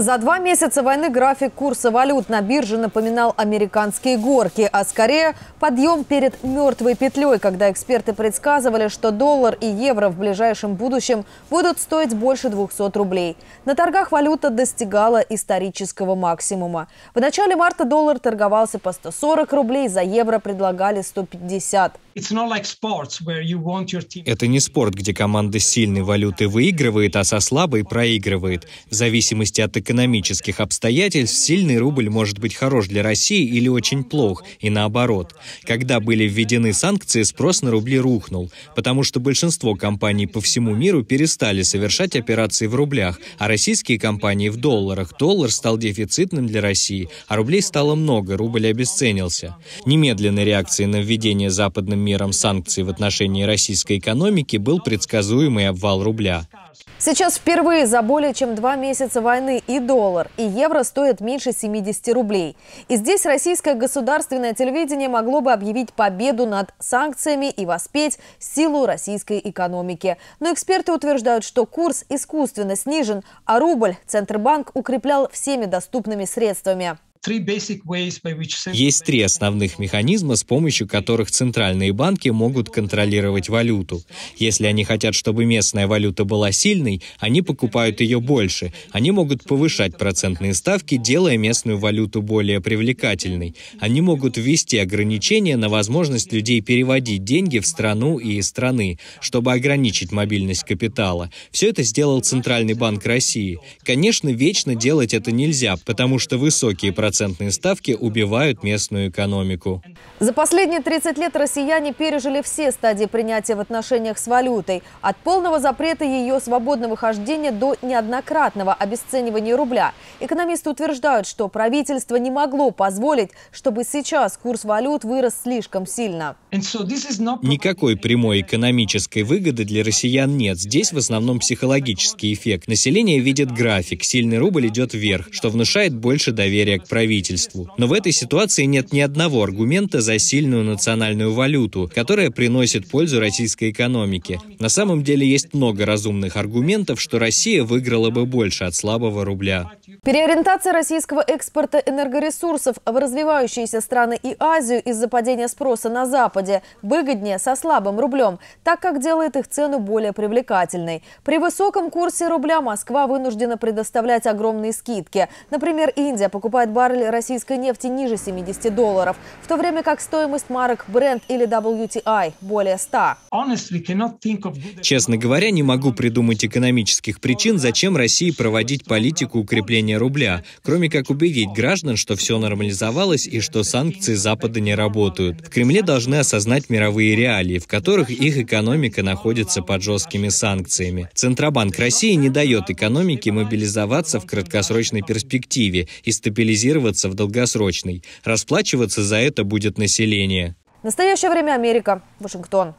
За два месяца войны график курса валют на бирже напоминал американские горки, а скорее подъем перед мертвой петлей, когда эксперты предсказывали, что доллар и евро в ближайшем будущем будут стоить больше 200 рублей. На торгах валюта достигала исторического максимума. В начале марта доллар торговался по 140 рублей, за евро предлагали 150. Это не спорт, где команда сильной валюты выигрывает, а со слабой проигрывает. В зависимости от экономики экономических обстоятельств сильный рубль может быть хорош для России или очень плох, и наоборот. Когда были введены санкции, спрос на рубли рухнул, потому что большинство компаний по всему миру перестали совершать операции в рублях, а российские компании в долларах. Доллар стал дефицитным для России, а рублей стало много, рубль обесценился. Немедленной реакцией на введение западным миром санкций в отношении российской экономики был предсказуемый обвал рубля. Сейчас впервые за более чем два месяца войны и доллар, и евро стоят меньше 70 рублей. И здесь российское государственное телевидение могло бы объявить победу над санкциями и воспеть силу российской экономики. Но эксперты утверждают, что курс искусственно снижен, а рубль Центробанк укреплял всеми доступными средствами. Есть три основных механизма, с помощью которых центральные банки могут контролировать валюту. Если они хотят, чтобы местная валюта была сильной, они покупают ее больше. Они могут повышать процентные ставки, делая местную валюту более привлекательной. Они могут ввести ограничения на возможность людей переводить деньги в страну и из страны, чтобы ограничить мобильность капитала. Все это сделал Центральный банк России. Конечно, вечно делать это нельзя, потому что высокие проценты Процентные ставки убивают местную экономику. За последние 30 лет россияне пережили все стадии принятия в отношениях с валютой. От полного запрета ее свободного хождения до неоднократного обесценивания рубля. Экономисты утверждают, что правительство не могло позволить, чтобы сейчас курс валют вырос слишком сильно. Никакой прямой экономической выгоды для россиян нет. Здесь в основном психологический эффект. Население видит график, сильный рубль идет вверх, что внушает больше доверия к правительству. Но в этой ситуации нет ни одного аргумента за сильную национальную валюту, которая приносит пользу российской экономике. На самом деле есть много разумных аргументов, что Россия выиграла бы больше от слабого рубля. Переориентация российского экспорта энергоресурсов в развивающиеся страны и Азию из-за падения спроса на Запад Западе выгоднее со слабым рублем, так как делает их цену более привлекательной. При высоком курсе рубля Москва вынуждена предоставлять огромные скидки. Например, Индия покупает баррель российской нефти ниже 70 долларов, в то время как стоимость марок Brent или WTI более 100. Честно говоря, не могу придумать экономических причин, зачем России проводить политику укрепления рубля, кроме как убедить граждан, что все нормализовалось и что санкции Запада не работают. В Кремле должны осознать осознать мировые реалии, в которых их экономика находится под жесткими санкциями. Центробанк России не дает экономике мобилизоваться в краткосрочной перспективе и стабилизироваться в долгосрочной. Расплачиваться за это будет население. В настоящее время Америка, Вашингтон.